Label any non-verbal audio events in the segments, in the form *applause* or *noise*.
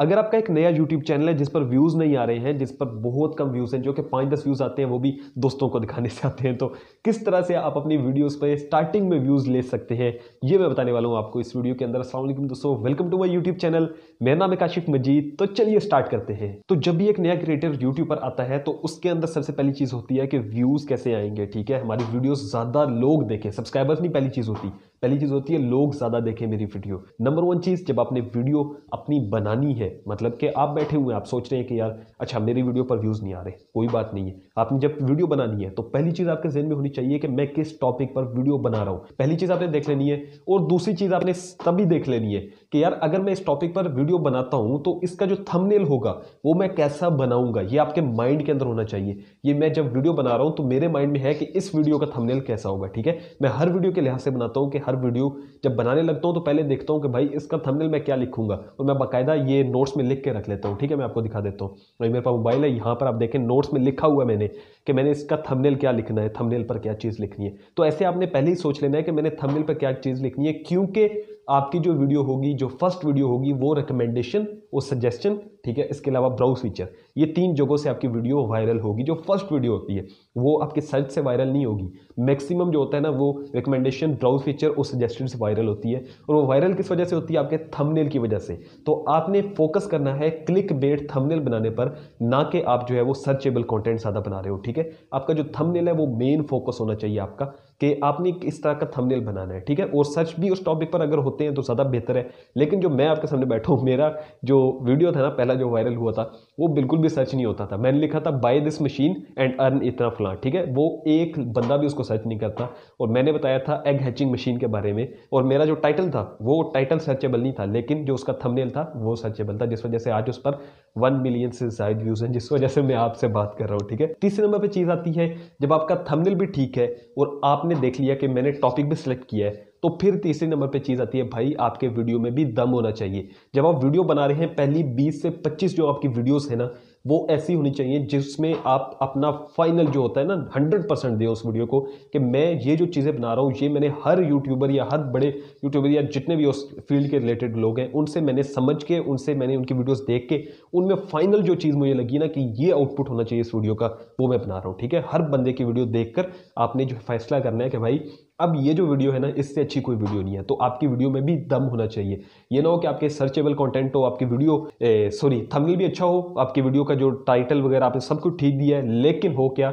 अगर आपका एक नया यूट्यूब चैनल है जिस पर व्यूज़ नहीं आ रहे हैं जिस पर बहुत कम व्यूज़ हैं जो कि पाँच दस व्यूज़ आते हैं वो भी दोस्तों को दिखाने से *laughs* आते हैं तो किस तरह से आप अपनी वीडियोस पर स्टार्टिंग में व्यूज़ ले सकते हैं ये मैं बताने वाला हूँ आपको इस वीडियो के अंदर असलम दोस्तों welcome to my YouTube channel मेरा नाम है काशिफ मजीद तो चलिए स्टार्ट करते हैं तो जब भी एक नया क्रिएटर यूट्यूब पर आता है तो उसके अंदर सबसे पहली चीज़ होती है कि व्यूज़ कैसे आएंगे ठीक है हमारी वीडियोज़ ज़्यादा लोग देखें सब्सक्राइबर्स नहीं पहली चीज़ होती पहली चीज़ होती है लोग ज़्यादा देखें मेरी वीडियो नंबर वन चीज़ जब आपने वीडियो अपनी बनानी है मतलब कि आप बैठे हुए हैं आप सोच रहे हैं कि यार अच्छा मेरी वीडियो पर व्यूज़ नहीं आ रहे कोई बात नहीं है आपने जब वीडियो बनानी है तो पहली चीज़ आपके जहन में होनी चाहिए कि मैं किस टॉपिक पर वीडियो बना रहा हूँ पहली चीज़ आपने देख लेनी है और दूसरी चीज़ आपने तभी देख लेनी है कि यार अगर मैं इस टॉपिक पर वीडियो बनाता हूँ तो इसका जो थंबनेल होगा वो मैं कैसा बनाऊंगा ये आपके माइंड के अंदर होना चाहिए ये मैं जब वीडियो बना रहा हूँ तो मेरे माइंड में है कि इस वीडियो का थंबनेल कैसा होगा ठीक है मैं हर वीडियो के लिहाज से बनाता हूँ कि हर वीडियो जब बनाने लगता हूँ तो पहले देखता हूँ कि भाई इसका थमनेल मैं क्या लिखूंगा और मैं बाकायदा ये नोट्स में लिख के रख लेता हूँ ठीक है मैं आपको दिखा देता हूँ भाई मेरे पास मोबाइल है यहाँ पर आप देखें नोट्स में लिखा हुआ मैंने कि मैंने इसका थमनेल क्या लिखना है थमनेल पर क्या चीज़ लिखनी है तो ऐसे आपने पहले ही सोच लेना है कि मैंने थमनेल पर क्या चीज़ लिखनी है क्योंकि आपकी जो वीडियो होगी जो फर्स्ट वीडियो होगी वो रिकमेंडेशन वो सजेशन ठीक है इसके अलावा ब्राउज फीचर ये तीन जगहों से आपकी वीडियो वायरल होगी जो फर्स्ट वीडियो होती है वो आपके सर्च से वायरल नहीं होगी मैक्सिमम जो होता है ना वो रिकमेंडेशन ब्राउज फीचर और सजेशन से वायरल होती है और वो वायरल किस वजह से होती है आपके थमनेल की वजह से तो आपने फोकस करना है क्लिक बेट थमनेल बनाने पर ना कि आप जो है वो सर्चेबल कॉन्टेंट ज़्यादा बना रहे हो ठीक है आपका जो थमनेल है वो मेन फोकस होना चाहिए आपका कि आपने किस तरह का थंबनेल बनाना है ठीक है और सर्च भी उस टॉपिक पर अगर होते हैं तो ज़्यादा बेहतर है लेकिन जो मैं आपके सामने बैठा हूँ मेरा जो वीडियो था ना पहला जो वायरल हुआ था वो बिल्कुल भी सर्च नहीं होता था मैंने लिखा था buy this machine and earn इतना फलां ठीक है वो एक बंदा भी उसको सर्च नहीं करता और मैंने बताया था एग हैचिंग मशीन के बारे में और मेरा जो टाइटल था वो टाइटल सर्चेबल नहीं था लेकिन जो उसका थमनेल था वो सर्चेबल था जिस वजह से आज उस पर वन मिलियन से ज्यादा व्यूज हैं जिस वजह से मैं आपसे बात कर रहा हूँ ठीक है तीसरे नंबर पर चीज़ आती है जब आपका थमनेल भी ठीक है और आप आपने देख लिया कि मैंने टॉपिक भी सिलेक्ट किया है तो फिर तीसरे नंबर पे चीज़ आती है भाई आपके वीडियो में भी दम होना चाहिए जब आप वीडियो बना रहे हैं पहली 20 से 25 जो आपकी वीडियोस है ना वो ऐसी होनी चाहिए जिसमें आप अपना फाइनल जो होता है ना हंड्रेड परसेंट दे उस वीडियो को कि मैं ये जो चीज़ें बना रहा हूँ ये मैंने हर यूट्यूबर या हर बड़े यूट्यूबर या जितने भी उस फील्ड के रिलेटेड लोग हैं उनसे मैंने समझ के उनसे मैंने उनकी वीडियोस देख के उनमें फाइनल जो चीज़ मुझे लगी ना कि ये आउटपुट होना चाहिए इस वीडियो का वो मैं बना रहा हूँ ठीक है हर बंदे की वीडियो देख कर आपने जो फैसला करना है कि भाई अब ये जो वीडियो है ना इससे अच्छी कोई वीडियो नहीं है तो आपकी वीडियो में भी दम होना चाहिए ये ना हो कि आपके सर्चेबल कंटेंट हो आपकी वीडियो सॉरी थंबनेल भी अच्छा हो आपकी वीडियो का जो टाइटल वगैरह आपने सब कुछ ठीक दिया है लेकिन हो क्या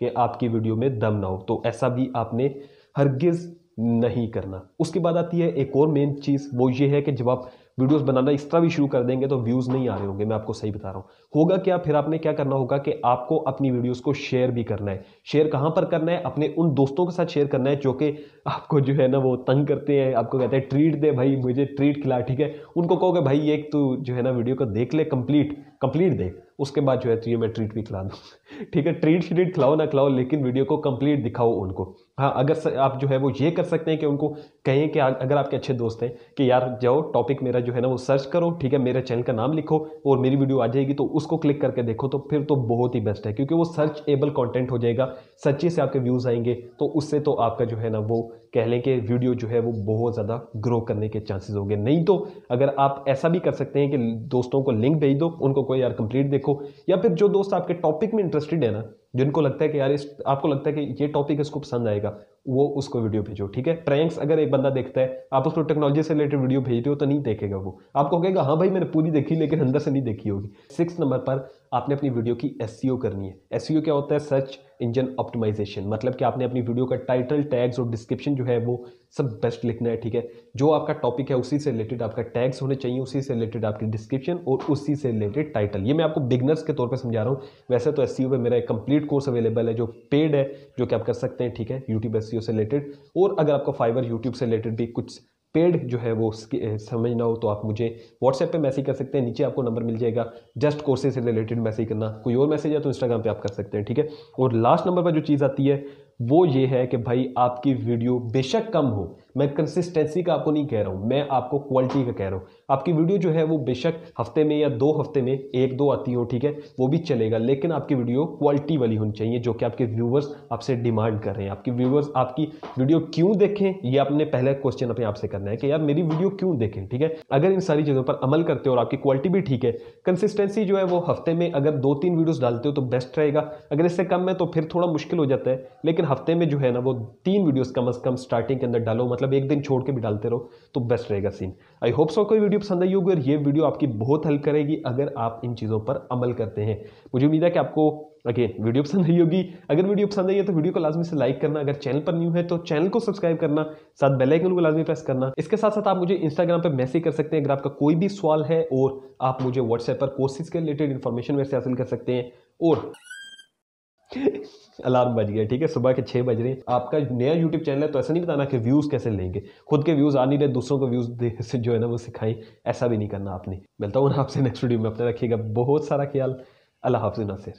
कि आपकी वीडियो में दम ना हो तो ऐसा भी आपने हरगिज़ नहीं करना उसके बाद आती है एक और मेन चीज़ वो ये है कि जब आप वीडियोस बनाना तरह भी शुरू कर देंगे तो व्यूज़ नहीं आ रहे होंगे मैं आपको सही बता रहा हूँ होगा क्या फिर आपने क्या करना होगा कि आपको अपनी वीडियोज़ को शेयर भी करना है शेयर कहाँ पर करना है अपने उन दोस्तों के साथ शेयर करना है जो कि आपको जो है ना वो तंग करते हैं आपको कहते हैं ट्रीट दे भाई मुझे ट्रीट खिला ठीक है उनको कहो कि भाई एक तू जो है ना वीडियो को देख ले कंप्लीट कंप्लीट देख उसके बाद जो है तुझे मैं ट्रीट भी खिला दूँ *laughs* ठीक है ट्रीट श्रीट खिलाओ ना खिलाओ लेकिन वीडियो को कंप्लीट दिखाओ उनको हाँ अगर आप जो है वो ये कर सकते हैं कि उनको कहें कि अगर आपके अच्छे दोस्त हैं कि यार जाओ टॉपिक मेरा जो जो है ना वो सर्च करो ठीक है मेरे चैनल का नाम लिखो और मेरी वीडियो आ जाएगी तो उसको क्लिक करके देखो तो फिर तो बहुत ही बेस्ट है क्योंकि वो सर्च एबल कॉन्टेंट हो जाएगा सच्चे से आपके व्यूज़ आएंगे तो उससे तो आपका जो है ना वो कह लें कि वीडियो जो है वो बहुत ज़्यादा ग्रो करने के चांसेस होंगे नहीं तो अगर आप ऐसा भी कर सकते हैं कि दोस्तों को लिंक भेज दो उनको कोई यार कंप्लीट देखो या फिर जो दोस्त आपके टॉपिक में इंटरेस्टेड है ना जिनको लगता है कि यार इस आपको लगता है कि ये टॉपिक इसको पसंद आएगा वो उसको वीडियो भेजो ठीक है प्रैंक्स अगर एक बंदा देखता है आप उसको टेक्नोलॉजी से रिलेटेड वीडियो भेज रहे हो तो नहीं देखेगा वो आपको कहेगा हाँ भाई मैंने पूरी देखी लेकिन अंदर से नहीं देखी होगी सिक्स नंबर पर आपने अपनी वीडियो की एस e करनी है एस e क्या होता है सर्च इंजन ऑप्टिमाइजेशन मतलब कि आपने अपनी वीडियो का टाइटल टैग्स और डिस्क्रिप्शन जो है वो सब बेस्ट लिखना है ठीक है जो आपका टॉपिक है उसी से रिलेटेड आपका टैग्स होने चाहिए उसी से रिलेटेड आपकी डिस्क्रिप्शन और उसी से रिलेटेड टाइटल ये मैं आपको बिगनर्स के तौर पर समझा रहा हूँ वैसे तो एस सी e मेरा एक कंप्लीट कोर्स अवेलेबल है जो पेड है जो कि आप कर सकते हैं ठीक है यूट्यूब एस एस से रिलेटेड और अगर आपका फाइवर यूट्यूब से रिलेटेड भी कुछ पेड जो है वो समझना हो तो आप मुझे व्हाट्सएप पे मैसेज कर सकते हैं नीचे आपको नंबर मिल जाएगा जस्ट कोर्सेज से रिलेटेड मैसेज करना कोई और मैसेज है तो इंस्टाग्राम पे आप कर सकते हैं ठीक है और लास्ट नंबर पर जो चीज़ आती है वो ये है कि भाई आपकी वीडियो बेशक कम हो मैं कंसिस्टेंसी का आपको नहीं कह रहा हूँ मैं आपको क्वालिटी का कह रहा हूँ आपकी वीडियो जो है वो बेशक हफ्ते में या दो हफ्ते में एक दो आती हो ठीक है वो भी चलेगा लेकिन आपकी वीडियो क्वालिटी वाली होनी चाहिए जो कि आपके व्यूवर्स आपसे डिमांड कर रहे हैं आपके व्यूवर्स आपकी वीडियो क्यों देखें ये आपने पहला क्वेश्चन अपने आपसे करना है कि यार मेरी वीडियो क्यों देखें ठीक है अगर इन सारी चीज़ों पर अमल करते हो और आपकी क्वालिटी भी ठीक है कंसिस्टेंसी जो है वो हफ्ते में अगर दो तीन वीडियोज़ डालते हो तो बेस्ट रहेगा अगर इससे कम है तो फिर थोड़ा मुश्किल हो जाता है लेकिन हफ्ते में जो है ना वो तीन वीडियोस कम अज़ कम स्टार्टिंग के अंदर डालो मतलब एक दिन छोड़ के भी डालते रहो तो बेस्ट रहेगा सीन आई होप सो कोई वीडियो पसंद आई होगी और ये वीडियो आपकी बहुत हेल्प करेगी अगर आप इन चीज़ों पर अमल करते हैं मुझे उम्मीद है कि आपको ओके वीडियो पसंद आई होगी अगर वीडियो पसंद आई है तो वीडियो को लाजमी से लाइक करना अगर चैनल पर न्यू है तो चैनल को सब्सक्राइब करना साथ बेलाइकन को लाजमी प्रेस करना इसके साथ साथ आप मुझे इंस्टाग्राम पर मैसेज कर सकते हैं अगर आपका कोई भी सवाल है और आप मुझे व्हाट्सएप पर कोर्सेज के रिलेटेड इन्फॉर्मेशन वैसे हासिल कर सकते हैं और अलार्म बज गया ठीक है सुबह के छः बज रहे हैं आपका नया यूट्यूब चैनल है तो ऐसा नहीं बताना कि व्यूज़ कैसे लेंगे खुद के व्यूज़ आ नहीं रहे दूसरों को व्यूज़ से जो है ना वो सिखाएं ऐसा भी नहीं करना आपने मिलता हूँ ना आपसे नेक्स्ट वीडियो में अपने रखिएगा बहुत सारा ख्याल अल्लाह हाफि नासिर